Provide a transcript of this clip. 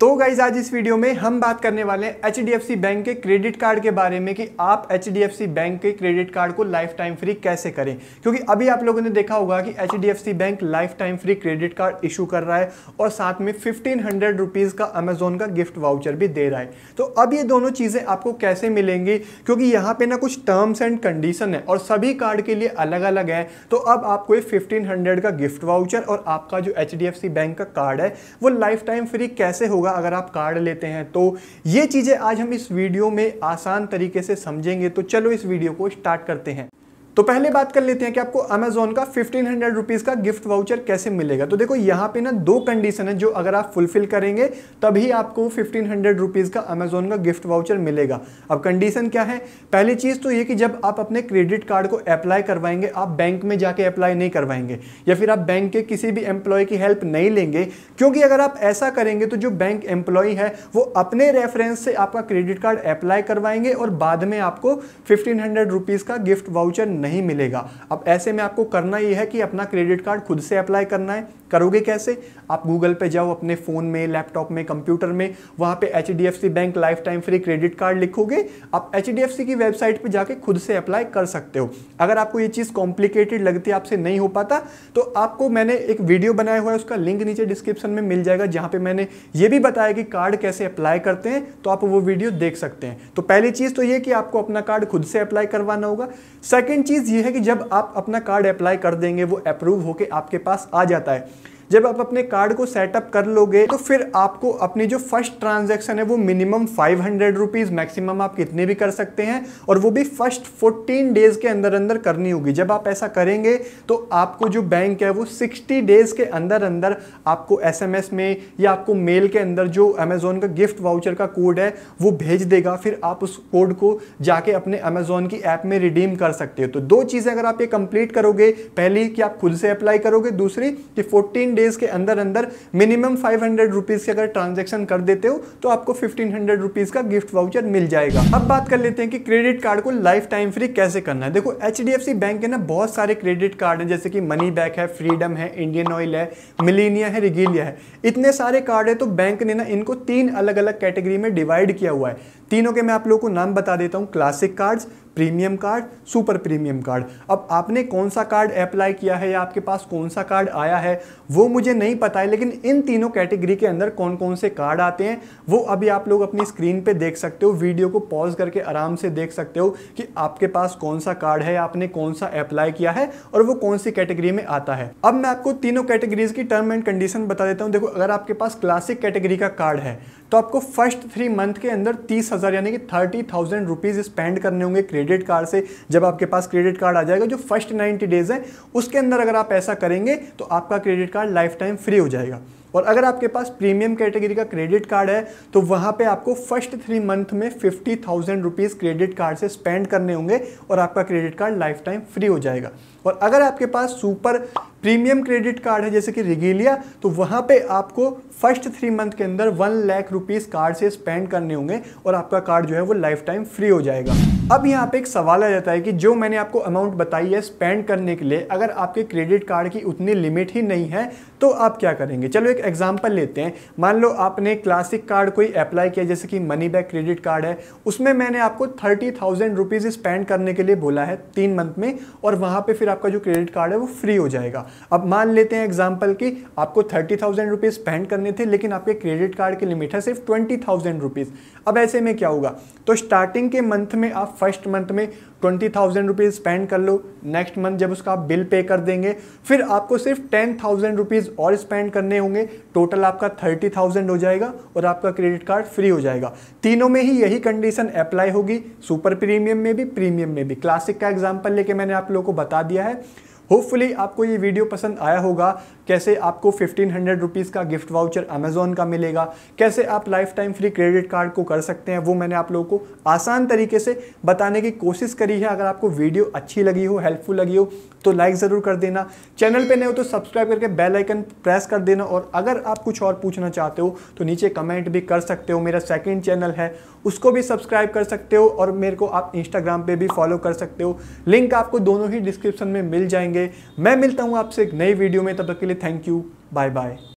तो गाइज आज इस वीडियो में हम बात करने वाले हैं एच बैंक के क्रेडिट कार्ड के बारे में कि आप एच बैंक के क्रेडिट कार्ड को लाइफ टाइम फ्री कैसे करें क्योंकि अभी आप लोगों ने देखा होगा कि H bank life time free credit card issue कर रहा है और साथ में फिफ्टीन हंड्रेड का अमेजोन का गिफ्ट वाउचर भी दे रहा है तो अब ये दोनों चीज़ें आपको कैसे मिलेंगी क्योंकि यहाँ पे ना कुछ टर्म्स एंड कंडीशन है और सभी कार्ड के लिए अलग अलग है तो अब आपको ये फिफ्टीन का गिफ्ट वाउचर और आपका जो एच बैंक का कार्ड है वो लाइफ टाइम फ्री कैसे होगा होगा अगर आप कार्ड लेते हैं तो ये चीज़ें आज हम इस वीडियो में आसान तरीके से समझेंगे तो चलो इस वीडियो को स्टार्ट करते हैं तो पहले बात कर लेते हैं कि आपको अमेजोन का फिफ्टीन हंड्रेड रुपीज़ का गिफ्ट वाउचर कैसे मिलेगा तो देखो यहाँ पे ना दो कंडीशन है जो अगर आप फुलफिल करेंगे तभी आपको फिफ्टीन हंड्रेड रुपीज़ का अमेजोन का गिफ्ट वाउचर मिलेगा अब कंडीशन क्या है पहली चीज़ तो ये कि जब आप अपने क्रेडिट कार्ड को अप्लाई करवाएंगे आप बैंक में जाके अप्लाई नहीं करवाएंगे या फिर आप बैंक के किसी भी एम्प्लॉय की हेल्प नहीं लेंगे क्योंकि अगर आप ऐसा करेंगे तो जो बैंक एम्प्लॉय है वो अपने रेफरेंस से आपका क्रेडिट कार्ड अप्लाई करवाएंगे और बाद में आपको फिफ्टीन हंड्रेड रुपीज़ का गिफ्ट वाउचर नहीं मिलेगा अब ऐसे में आपको करना ये है कि अपना क्रेडिट कार्ड खुद से अप्लाई करना है करोगे कैसे आप गूगल पे जाओ अपने फ़ोन में लैपटॉप में कंप्यूटर में वहाँ पे H bank life time free credit card लिखोगे आप एच की वेबसाइट पे जाके खुद से अप्लाई कर सकते हो अगर आपको ये चीज़ कॉम्प्लिकेटेड लगती है आपसे नहीं हो पाता तो आपको मैंने एक वीडियो बनाया हुआ है उसका लिंक नीचे डिस्क्रिप्शन में मिल जाएगा जहाँ पर मैंने ये भी बताया कि कार्ड कैसे अप्लाई करते हैं तो आप वो वीडियो देख सकते हैं तो पहली चीज़ तो ये कि आपको अपना कार्ड खुद से अप्लाई करवाना होगा सेकेंड चीज़ ये है कि जब आप अपना कार्ड अप्लाई कर देंगे वो अप्रूव होकर आपके पास आ जाता है जब आप अपने कार्ड को सेटअप कर लोगे तो फिर आपको अपनी जो फर्स्ट ट्रांजेक्शन है वो minimum five hundred rupees maximum आप कितने भी कर सकते हैं और वो भी फर्स्ट फोर्टीन डेज़ के अंदर अंदर करनी होगी जब आप ऐसा करेंगे तो आपको जो बैंक है वो सिक्सटी डेज़ के अंदर अंदर आपको एस में या आपको मेल के अंदर जो अमेज़ोन का गिफ्ट वाउचर का कोड है वो भेज देगा फिर आप उस कोड को जाके अपने अमेज़ोन की ऐप में रिडीम कर सकते हो तो दो चीज़ें अगर आप ये कंप्लीट करोगे पहली कि आप खुद से अप्लाई करोगे दूसरी कि 14 डेज के अंदर अंदर मिनिमम फाइव हंड्रेड रुपीज़ के अगर ट्रांजेक्शन कर देते हो तो आपको फिफ्टीन हंड्रेड रुपीज़ का गिफ्ट वाउचर मिल जाएगा अब बात कर लेते हैं कि क्रेडिट कार्ड को लाइफ टाइम फ्री कैसे करना है देखो एच बैंक के ना बहुत सारे क्रेडिट कार्ड हैं जैसे कि मनी बैक है फ्रीडम है इंडियन ऑयल है मिलीनिया है रिगेलिया है इतने सारे कार्ड है तो बैंक ने ना इनको तीन अलग अलग कैटेगरी में डिवाइड किया हुआ है तीनों के मैं आप लोगों को नाम बता देता हूँ classic cards premium card super premium card अब आपने कौन सा कार्ड अप्लाई किया है या आपके पास कौन सा कार्ड आया है वो मुझे नहीं पता है लेकिन इन तीनों कैटेगरी के अंदर कौन कौन से कार्ड आते हैं वो अभी आप लोग अपनी स्क्रीन पे देख सकते हो वीडियो को पॉज करके आराम से देख सकते हो कि आपके पास कौन सा कार्ड है आपने कौन सा अप्लाई किया है और वो कौन सी कैटेगरी में आता है अब मैं आपको तीनों कैटेगरीज की टर्म एंड कंडीशन बता देता हूँ देखो अगर आपके पास क्लासिक कैटेगरी का कार्ड है तो आपको फर्स्ट थ्री मंथ के अंदर तीस यानी कि थर्टी थाउजेंड स्पेंड करने होंगे क्रेडिट कार्ड से जब आपके पास क्रेडिट कार्ड आ जाएगा जो फर्स्ट नाइन्टी डेज़ है उसके अंदर अगर आप ऐसा करेंगे तो आपका credit card life time free हो जाएगा और अगर आपके पास प्रीमियम कैटेगरी का क्रेडिट कार्ड है तो वहाँ पे आपको फर्स्ट थ्री मंथ में fifty thousand rupees credit card से स्पेंड करने होंगे और आपका credit card life time free हो जाएगा और अगर आपके पास सुपर प्रीमियम क्रेडिट कार्ड है जैसे कि रिगेलिया तो वहाँ पे आपको फर्स्ट थ्री मंथ के अंदर वन लाख रुपीस कार्ड से स्पेंड करने होंगे और आपका कार्ड जो है वो लाइफ टाइम फ्री हो जाएगा अब यहाँ पे एक सवाल आ जाता है कि जो मैंने आपको अमाउंट बताई है स्पेंड करने के लिए अगर आपके क्रेडिट कार्ड की उतनी लिमिट ही नहीं है तो आप क्या करेंगे चलो एक एग्जाम्पल लेते हैं मान लो आपने क्लासिक कार्ड कोई अप्लाई किया जैसे कि मनी बैक क्रेडिट कार्ड है उसमें मैंने आपको थर्टी थाउजेंड रुपीज़ स्पेंड करने के लिए बोला है तीन मंथ में और वहाँ पर फिर आपका जो क्रेडिट कार्ड है वो फ्री हो जाएगा अब मान लेते हैं एग्जाम्पल की आपको थर्टी थाउजेंड रुपीज़ स्पेंड करने थे लेकिन आपके क्रेडिट कार्ड की लिमिट है सिर्फ ट्वेंटी थाउजेंड रुपीज़ अब ऐसे में क्या होगा तो स्टार्टिंग के मंथ में आप फर्स्ट मंथ में ट्वेंटी थाउजेंड रुपीज़ स्पेंड कर लो नेक्स्ट मंथ जब उसका आप बिल पे कर देंगे फिर आपको सिर्फ टेन थाउजेंड रुपीज़ और स्पेंड करने होंगे टोटल आपका थर्टी थाउजेंड हो जाएगा और आपका क्रेडिट कार्ड फ्री हो जाएगा तीनों में ही यही कंडीशन अप्लाई होगी सुपर प्रीमियम में भी प्रीमियम में भी क्लासिक का एग्जाम्पल लेके मैंने आप लोगों को बता दिया दिया है होपफुली आपको ये वीडियो पसंद आया होगा कैसे आपको फिफ्टीन हंड्रेड रुपीज़ का गिफ्ट वाउचर अमेजोन का मिलेगा कैसे आप life time free credit card को कर सकते हैं वो मैंने आप लोगों को आसान तरीके से बताने की कोशिश करी है अगर आपको वीडियो अच्छी लगी हो हेल्पफुल लगी हो तो लाइक ज़रूर कर देना चैनल पे नए हो तो सब्सक्राइब करके बेल आइकन प्रेस कर देना और अगर आप कुछ और पूछना चाहते हो तो नीचे कमेंट भी कर सकते हो मेरा सेकेंड चैनल है उसको भी सब्सक्राइब कर सकते हो और मेरे को आप इंस्टाग्राम पर भी फॉलो कर सकते हो लिंक आपको दोनों ही डिस्क्रिप्शन में मिल जाएंगे मैं मिलता हूँ आपसे एक नई वीडियो में तब तक के लिए थैंक यू बाय बाय